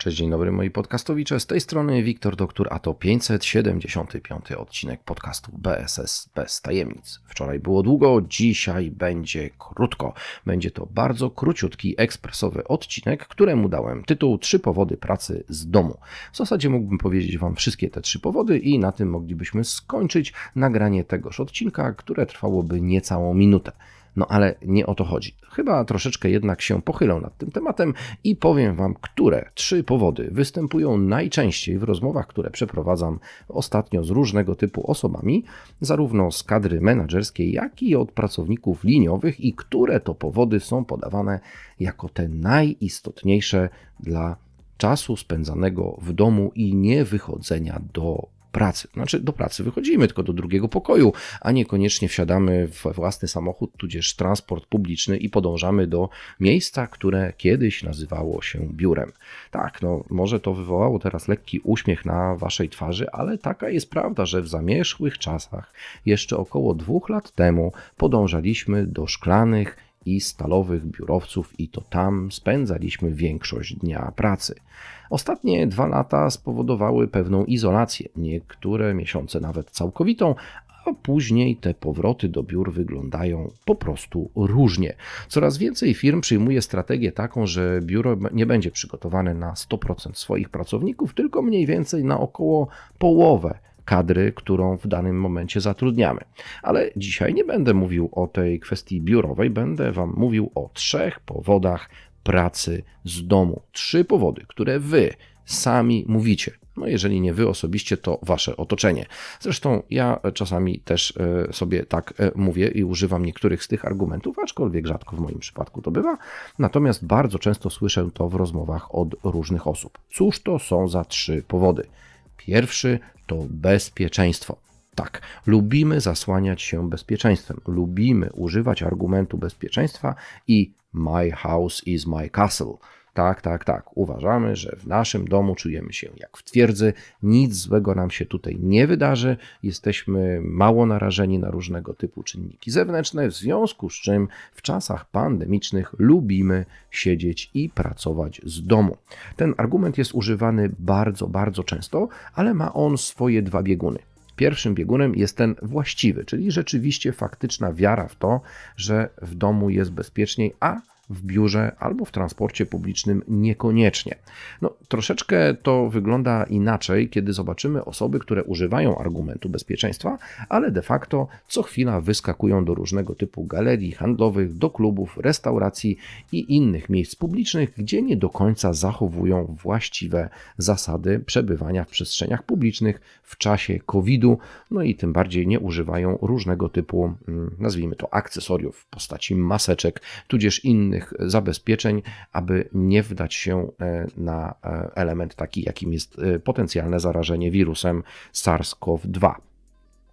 Cześć, dzień dobry moi podcastowicze, z tej strony Wiktor Doktor, a to 575 odcinek podcastu BSS bez tajemnic. Wczoraj było długo, dzisiaj będzie krótko. Będzie to bardzo króciutki, ekspresowy odcinek, któremu dałem tytuł Trzy powody pracy z domu. W zasadzie mógłbym powiedzieć Wam wszystkie te trzy powody i na tym moglibyśmy skończyć nagranie tegoż odcinka, które trwałoby niecałą minutę. No ale nie o to chodzi. Chyba troszeczkę jednak się pochylę nad tym tematem i powiem Wam, które trzy powody występują najczęściej w rozmowach, które przeprowadzam ostatnio z różnego typu osobami, zarówno z kadry menedżerskiej, jak i od pracowników liniowych, i które to powody są podawane jako te najistotniejsze dla czasu spędzanego w domu i nie wychodzenia do pracy. Znaczy do pracy wychodzimy tylko do drugiego pokoju, a niekoniecznie wsiadamy w własny samochód, tudzież transport publiczny i podążamy do miejsca, które kiedyś nazywało się biurem. Tak, no może to wywołało teraz lekki uśmiech na waszej twarzy, ale taka jest prawda, że w zamierzchłych czasach jeszcze około dwóch lat temu podążaliśmy do szklanych i stalowych biurowców, i to tam spędzaliśmy większość dnia pracy. Ostatnie dwa lata spowodowały pewną izolację, niektóre miesiące nawet całkowitą, a później te powroty do biur wyglądają po prostu różnie. Coraz więcej firm przyjmuje strategię taką, że biuro nie będzie przygotowane na 100% swoich pracowników, tylko mniej więcej na około połowę kadry, którą w danym momencie zatrudniamy. Ale dzisiaj nie będę mówił o tej kwestii biurowej, będę Wam mówił o trzech powodach pracy z domu. Trzy powody, które Wy sami mówicie. No jeżeli nie wy osobiście, to wasze otoczenie. Zresztą ja czasami też e, sobie tak e, mówię i używam niektórych z tych argumentów, aczkolwiek rzadko w moim przypadku to bywa. Natomiast bardzo często słyszę to w rozmowach od różnych osób. Cóż to są za trzy powody? Pierwszy to bezpieczeństwo. Tak, lubimy zasłaniać się bezpieczeństwem, lubimy używać argumentu bezpieczeństwa i my house is my castle tak, tak, tak. Uważamy, że w naszym domu czujemy się jak w twierdzy, nic złego nam się tutaj nie wydarzy, jesteśmy mało narażeni na różnego typu czynniki zewnętrzne, w związku z czym w czasach pandemicznych lubimy siedzieć i pracować z domu. Ten argument jest używany bardzo, bardzo często, ale ma on swoje dwa bieguny pierwszym biegunem jest ten właściwy, czyli rzeczywiście faktyczna wiara w to, że w domu jest bezpieczniej, a w biurze albo w transporcie publicznym niekoniecznie. No, troszeczkę to wygląda inaczej, kiedy zobaczymy osoby, które używają argumentu bezpieczeństwa, ale de facto co chwila wyskakują do różnego typu galerii handlowych, do klubów, restauracji i innych miejsc publicznych, gdzie nie do końca zachowują właściwe zasady przebywania w przestrzeniach publicznych w czasie COVID-u, no i tym bardziej nie używają różnego typu, mm, nazwijmy to, akcesoriów w postaci maseczek, tudzież innych pewnych zabezpieczeń, aby nie wdać się e, na e, element taki, jakim jest e, potencjalne zarażenie wirusem SARS-CoV-2.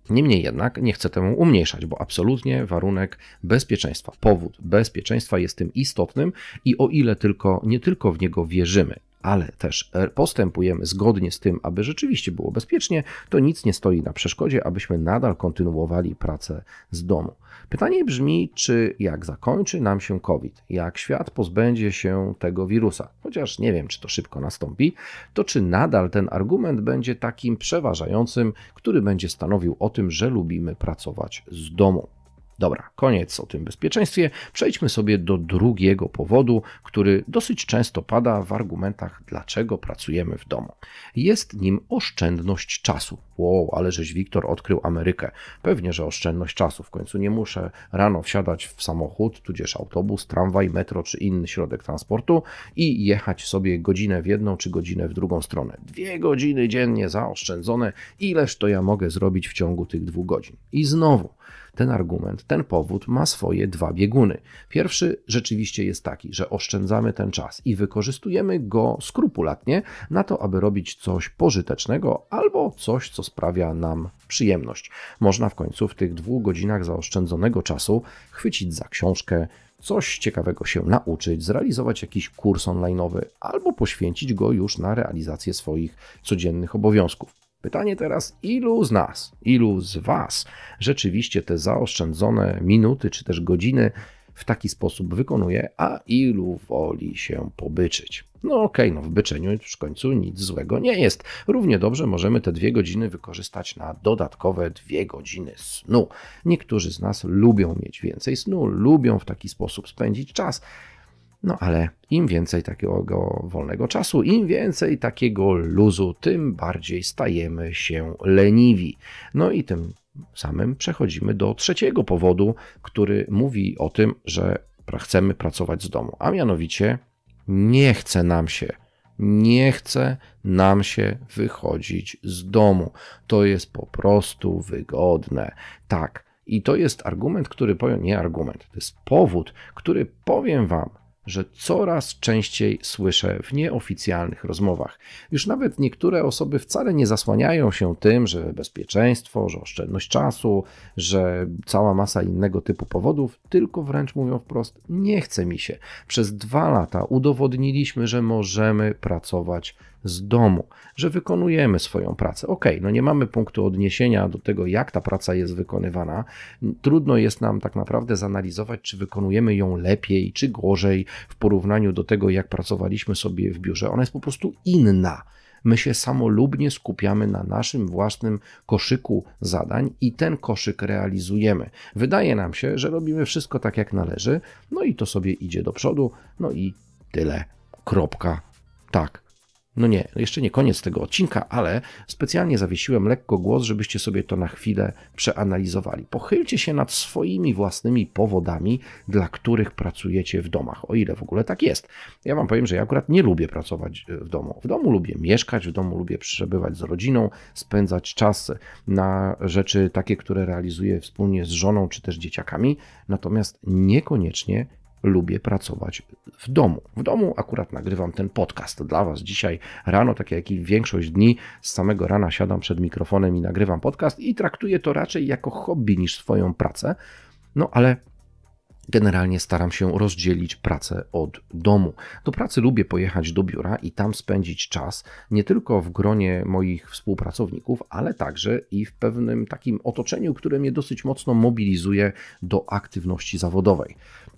Niemniej jednak nie chcę temu umniejszać, bo absolutnie warunek bezpieczeństwa, powód bezpieczeństwa jest tym istotnym i o ile tylko nie tylko w niego wierzymy, ale też e, postępujemy zgodnie z tym, aby rzeczywiście było bezpiecznie, to nic nie stoi na przeszkodzie, abyśmy nadal kontynuowali pracę z domu. Pytanie brzmi, czy jak zakończy nam się COVID, jak świat pozbędzie się tego wirusa, chociaż nie wiem, czy to szybko nastąpi, to czy nadal ten argument będzie takim przeważającym, który będzie stanowił o tym, że lubimy pracować z domu. Dobra, koniec o tym bezpieczeństwie. Przejdźmy sobie do drugiego powodu, który dosyć często pada w argumentach, dlaczego pracujemy w domu. Jest nim oszczędność czasu. Wow, ale żeś Wiktor odkrył Amerykę. Pewnie, że oszczędność czasu. W końcu nie muszę rano wsiadać w samochód, tudzież autobus, tramwaj, metro czy inny środek transportu i jechać sobie godzinę w jedną czy godzinę w drugą stronę. Dwie godziny dziennie zaoszczędzone. Ileż to ja mogę zrobić w ciągu tych dwóch godzin? I znowu ten argument, ten powód ma swoje dwa bieguny. Pierwszy rzeczywiście jest taki, że oszczędzamy ten czas i wykorzystujemy go skrupulatnie na to, aby robić coś pożytecznego albo coś, co sprawia nam przyjemność. Można w końcu w tych dwóch godzinach zaoszczędzonego czasu chwycić za książkę, coś ciekawego się nauczyć, zrealizować jakiś kurs onlineowy albo poświęcić go już na realizację swoich codziennych obowiązków. Pytanie teraz, ilu z nas, ilu z Was rzeczywiście te zaoszczędzone minuty czy też godziny w taki sposób wykonuje, a ilu woli się pobyczyć? No okej, okay, no w byczeniu w końcu nic złego nie jest. Równie dobrze możemy te dwie godziny wykorzystać na dodatkowe dwie godziny snu. Niektórzy z nas lubią mieć więcej snu, lubią w taki sposób spędzić czas. No ale im więcej takiego wolnego czasu, im więcej takiego luzu, tym bardziej stajemy się leniwi. No i tym samym przechodzimy do trzeciego powodu, który mówi o tym, że chcemy pracować z domu, a mianowicie nie chce nam się nie chce nam się wychodzić z domu. To jest po prostu wygodne. Tak. I to jest argument, który powiem, nie argument, to jest powód, który powiem Wam, że coraz częściej słyszę w nieoficjalnych rozmowach. Już nawet niektóre osoby wcale nie zasłaniają się tym, że bezpieczeństwo, że oszczędność czasu, że cała masa innego typu powodów, tylko wręcz mówią wprost: Nie chce mi się. Przez dwa lata udowodniliśmy, że możemy pracować z domu, że wykonujemy swoją pracę. Ok, no nie mamy punktu odniesienia do tego, jak ta praca jest wykonywana. Trudno jest nam tak naprawdę zanalizować, czy wykonujemy ją lepiej, czy gorzej w porównaniu do tego, jak pracowaliśmy sobie w biurze. Ona jest po prostu inna. My się samolubnie skupiamy na naszym własnym koszyku zadań i ten koszyk realizujemy. Wydaje nam się, że robimy wszystko tak jak należy, no i to sobie idzie do przodu, no i tyle. Kropka. Tak, no nie, jeszcze nie koniec tego odcinka, ale specjalnie zawiesiłem lekko głos, żebyście sobie to na chwilę przeanalizowali. Pochylcie się nad swoimi własnymi powodami, dla których pracujecie w domach, o ile w ogóle tak jest. Ja wam powiem, że ja akurat nie lubię pracować e, w domu. W domu lubię mieszkać, w domu lubię przebywać z rodziną, spędzać czas na rzeczy takie, które realizuję wspólnie z żoną czy też dzieciakami, natomiast niekoniecznie lubię pracować w domu. W domu akurat nagrywam ten podcast dla Was dzisiaj rano, tak jak i większość dni, z samego rana siadam przed mikrofonem i nagrywam podcast i traktuję to raczej jako hobby niż swoją pracę. No ale generalnie staram się rozdzielić pracę od domu. Do pracy lubię pojechać do biura i tam spędzić czas nie tylko w gronie moich współpracowników, ale także i w pewnym takim otoczeniu, które mnie dosyć mocno mobilizuje do aktywności zawodowej.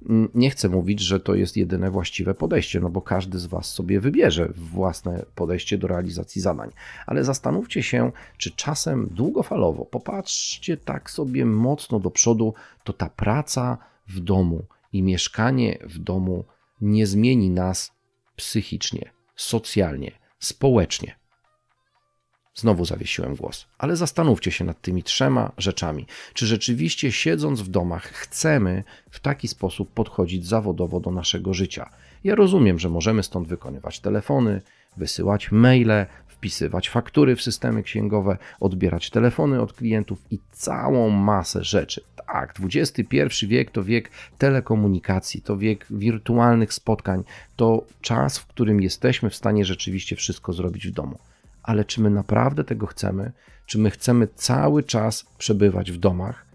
Mm, nie chcę mówić, że to jest jedyne właściwe podejście, no bo każdy z Was sobie wybierze własne podejście do realizacji zadań, ale zastanówcie się, czy czasem długofalowo popatrzcie tak sobie mocno do przodu, to ta praca w domu i mieszkanie w domu nie zmieni nas psychicznie, socjalnie, społecznie. Znowu zawiesiłem głos, ale zastanówcie się nad tymi trzema rzeczami. Czy rzeczywiście siedząc w domach chcemy w taki sposób podchodzić zawodowo do naszego życia? Ja rozumiem, że możemy stąd wykonywać telefony, wysyłać maile, wpisywać faktury w systemy księgowe, odbierać telefony od klientów i całą masę rzeczy. Tak, XXI wiek to wiek telekomunikacji, to wiek wirtualnych spotkań, to czas, w którym jesteśmy w stanie rzeczywiście wszystko zrobić w domu. Ale czy my naprawdę tego chcemy? Czy my chcemy cały czas przebywać w domach?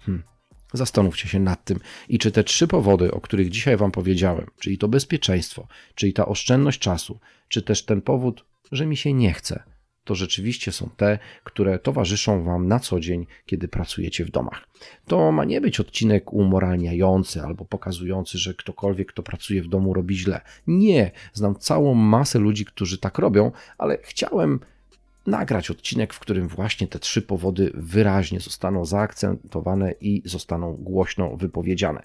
Hmm, zastanówcie się nad tym i czy te trzy powody, o których dzisiaj Wam powiedziałem, czyli to bezpieczeństwo, czyli ta oszczędność czasu, czy też ten powód że mi się nie chce, to rzeczywiście są te, które towarzyszą Wam na co dzień, kiedy pracujecie w domach. To ma nie być odcinek umoralniający albo pokazujący, że ktokolwiek, kto pracuje w domu, robi źle. Nie, znam całą masę ludzi, którzy tak robią, ale chciałem nagrać odcinek, w którym właśnie te trzy powody wyraźnie zostaną zaakcentowane i zostaną głośno wypowiedziane.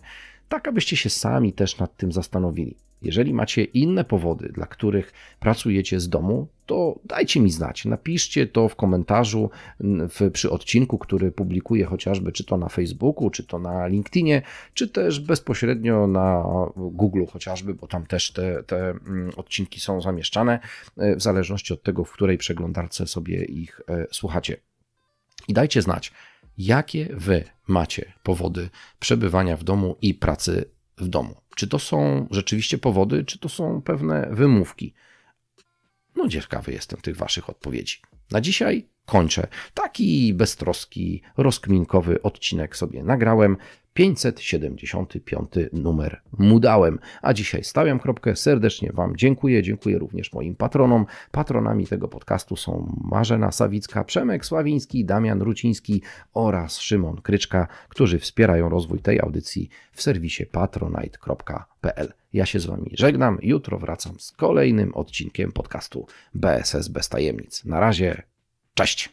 Tak, abyście się sami też nad tym zastanowili. Jeżeli macie inne powody, dla których pracujecie z domu, to dajcie mi znać. Napiszcie to w komentarzu w, przy odcinku, który publikuję chociażby czy to na Facebooku, czy to na LinkedInie, czy też bezpośrednio na Google chociażby, bo tam też te, te mm, odcinki są zamieszczane, e, w zależności od tego, w której przeglądarce sobie ich e, słuchacie. I dajcie znać, jakie wy macie powody przebywania w domu i pracy w domu. Czy to są rzeczywiście powody, czy to są pewne wymówki? No, ciekawy jestem tych Waszych odpowiedzi. Na dzisiaj kończę. Taki beztroski, rozkminkowy odcinek sobie nagrałem. 575 numer mudałem A dzisiaj stawiam kropkę. Serdecznie Wam dziękuję. Dziękuję również moim patronom. Patronami tego podcastu są Marzena Sawicka, Przemek Sławiński, Damian Ruciński oraz Szymon Kryczka, którzy wspierają rozwój tej audycji w serwisie patronite.pl. Ja się z Wami żegnam. Jutro wracam z kolejnym odcinkiem podcastu BSS Bez Tajemnic. Na razie. Cześć!